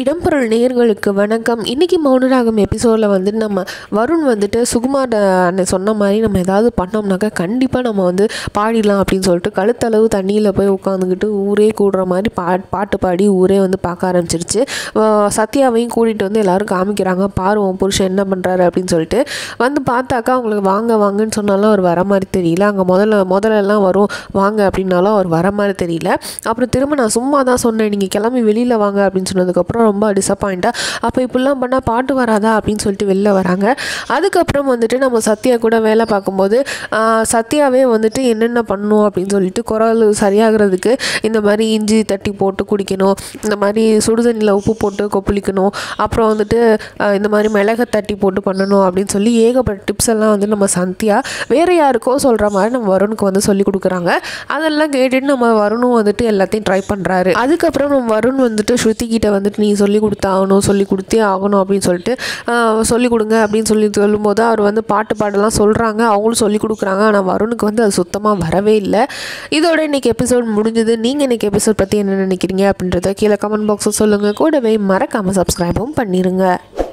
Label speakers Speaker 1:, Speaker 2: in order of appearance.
Speaker 1: இடம்பொருள் நேர்களுக்கு வணக்கம் இன்றைக்கி மௌனராகம் எபிசோடில் வந்துட்டு நம்ம வருண் வந்துட்டு சுகுமார் சொன்ன மாதிரி நம்ம ஏதாவது பண்ணோம்னாக்கா கண்டிப்பாக நம்ம வந்து பாடிடலாம் அப்படின்னு சொல்லிட்டு கழுத்தளவு தண்ணியில் போய் உட்காந்துக்கிட்டு ஊரே கூடுற மாதிரி பா பாட்டு பாடி ஊரே வந்து பார்க்க ஆரம்பிச்சிருச்சு சத்யாவையும் கூட்டிகிட்டு வந்து எல்லோரும் காமிக்கிறாங்க பாருவோம் புருஷன் என்ன பண்ணுறாரு அப்படின்னு சொல்லிட்டு வந்து பார்த்தாக்கா அவங்களுக்கு வாங்க வாங்கன்னு சொன்னாலும் அவர் வர மாதிரி தெரியல அங்கே முதல்ல முதலெல்லாம் வரும் வாங்க அப்படின்னாலும் அவர் வர மாதிரி தெரியல அப்புறம் திரும்ப நான் சும்மா தான் சொன்னேன் நீங்கள் கிளம்பி வெளியில் வாங்க அப்படின்னு சொன்னதுக்கப்புறம் ரொம்ப டிசப்பாயிண்ட்டாக அப்போ இப்படிலாம் பண்ணால் பாட்டு வராதா அப்படின்னு சொல்லிட்டு வெளில வராங்க அதுக்கப்புறம் வந்துட்டு நம்ம சத்யா கூட வேலை பார்க்கும்போது சத்யாவே வந்துட்டு என்னென்ன பண்ணும் அப்படின்னு சொல்லிட்டு குரல் சரியாகிறதுக்கு இந்த மாதிரி இஞ்சி தட்டி போட்டு குடிக்கணும் இந்த மாதிரி சுடுதண்ணியில் உப்பு போட்டு கொப்பளிக்கணும் அப்புறம் வந்துட்டு இந்த மாதிரி மிளகை தட்டி போட்டு பண்ணணும் அப்படின்னு சொல்லி ஏகப்பட்ட டிப்ஸ் எல்லாம் வந்து நம்ம சந்தியா வேறு யாருக்கோ சொல்கிற மாதிரி நம்ம வருணுக்கு வந்து சொல்லி கொடுக்குறாங்க அதெல்லாம் கேட்டுட்டு நம்ம வருணும் வந்துட்டு எல்லாத்தையும் ட்ரை பண்ணுறாரு அதுக்கப்புறம் நம்ம வருண் வந்துட்டு ஸ்ருதி கிட்ட வந்துட்டு நீ சொல்லிக் கொடுத்தாகணும் சொல்லி கொடுத்தே ஆகணும் அப்படின்னு சொல்லிட்டு சொல்லி கொடுங்க அப்படின்னு சொல்லி சொல்லும்போது அவர் வந்து பாட்டு பாடலாம் சொல்கிறாங்க அவங்களும் சொல்லி கொடுக்குறாங்க ஆனால் வருணுக்கு வந்து அது சுத்தமாக வரவே இல்லை இதோட இன்றைக்கி எபிசோட் முடிஞ்சது நீங்கள் இன்றைக்கி எபிசோட் பற்றி என்ன நினைக்கிறீங்க அப்படின்றத கீழே கமெண்ட் பாக்ஸில் சொல்லுங்கள் கூடவே மறக்காமல் சப்ஸ்கிரைபும் பண்ணிடுங்க